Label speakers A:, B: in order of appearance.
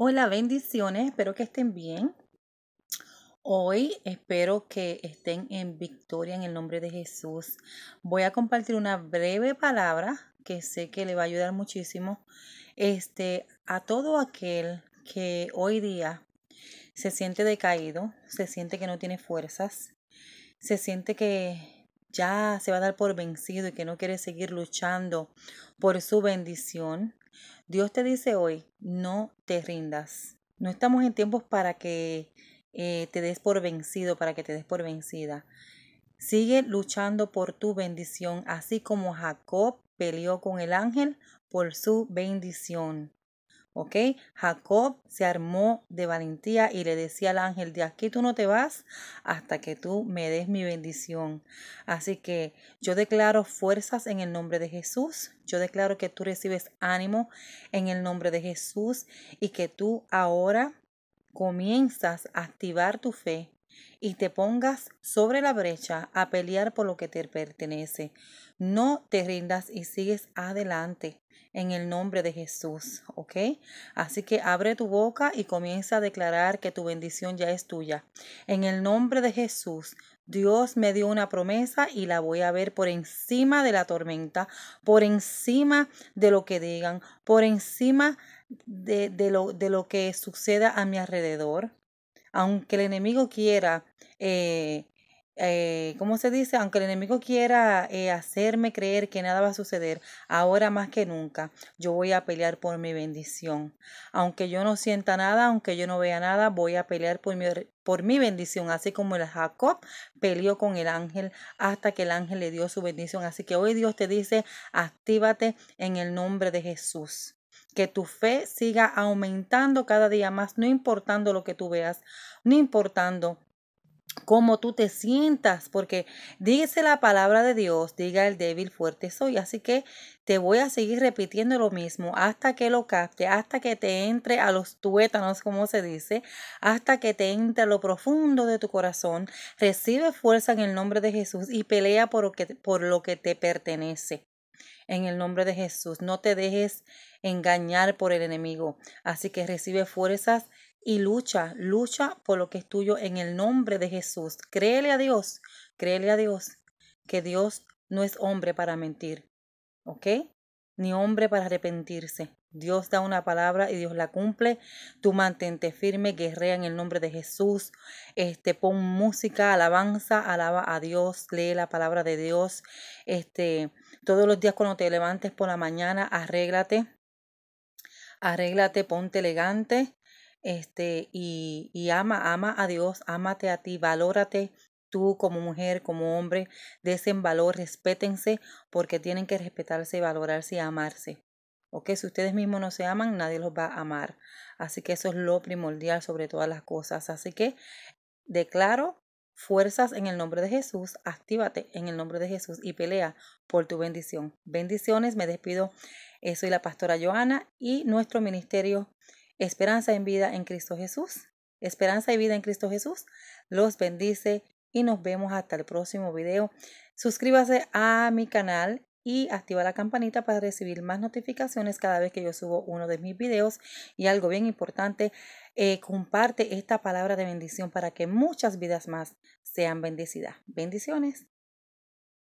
A: Hola, bendiciones, espero que estén bien. Hoy espero que estén en victoria en el nombre de Jesús. Voy a compartir una breve palabra que sé que le va a ayudar muchísimo este, a todo aquel que hoy día se siente decaído, se siente que no tiene fuerzas, se siente que ya se va a dar por vencido y que no quiere seguir luchando por su bendición Dios te dice hoy, no te rindas. No estamos en tiempos para que eh, te des por vencido, para que te des por vencida. Sigue luchando por tu bendición, así como Jacob peleó con el ángel por su bendición. ¿Ok? Jacob se armó de valentía y le decía al ángel, de aquí tú no te vas hasta que tú me des mi bendición. Así que yo declaro fuerzas en el nombre de Jesús. Yo declaro que tú recibes ánimo en el nombre de Jesús y que tú ahora comienzas a activar tu fe y te pongas sobre la brecha a pelear por lo que te pertenece. No te rindas y sigues adelante en el nombre de Jesús, ¿ok? Así que abre tu boca y comienza a declarar que tu bendición ya es tuya. En el nombre de Jesús, Dios me dio una promesa y la voy a ver por encima de la tormenta, por encima de lo que digan, por encima de, lo, de lo que suceda a mi alrededor aunque el enemigo quiera, eh, eh, ¿cómo se dice? Aunque el enemigo quiera eh, hacerme creer que nada va a suceder, ahora más que nunca yo voy a pelear por mi bendición. Aunque yo no sienta nada, aunque yo no vea nada, voy a pelear por mi, por mi bendición, así como el Jacob peleó con el ángel hasta que el ángel le dio su bendición. Así que hoy Dios te dice, actívate en el nombre de Jesús. Que tu fe siga aumentando cada día más, no importando lo que tú veas, no importando cómo tú te sientas, porque dice la palabra de Dios, diga el débil fuerte soy. Así que te voy a seguir repitiendo lo mismo hasta que lo capte, hasta que te entre a los tuétanos, como se dice, hasta que te entre a lo profundo de tu corazón. Recibe fuerza en el nombre de Jesús y pelea por lo que, por lo que te pertenece en el nombre de Jesús. No te dejes engañar por el enemigo. Así que recibe fuerzas y lucha, lucha por lo que es tuyo en el nombre de Jesús. Créele a Dios, créele a Dios, que Dios no es hombre para mentir, ¿ok? Ni hombre para arrepentirse. Dios da una palabra y Dios la cumple. Tú mantente firme, guerrea en el nombre de Jesús. Este, pon música, alabanza, alaba a Dios, lee la palabra de Dios. Este, todos los días cuando te levantes por la mañana, arréglate. Arréglate, ponte elegante. Este, y, y ama, ama a Dios, ámate a ti, valórate tú como mujer, como hombre, desen valor, respétense, porque tienen que respetarse, valorarse y amarse. ¿Ok? Si ustedes mismos no se aman, nadie los va a amar. Así que eso es lo primordial sobre todas las cosas. Así que declaro fuerzas en el nombre de Jesús, actívate en el nombre de Jesús y pelea por tu bendición. Bendiciones, me despido. Eh, soy la pastora Joana y nuestro ministerio Esperanza en Vida en Cristo Jesús. Esperanza y Vida en Cristo Jesús. Los bendice y nos vemos hasta el próximo video. Suscríbase a mi canal y activa la campanita para recibir más notificaciones cada vez que yo subo uno de mis videos. Y algo bien importante, eh, comparte esta palabra de bendición para que muchas vidas más sean bendecidas. Bendiciones.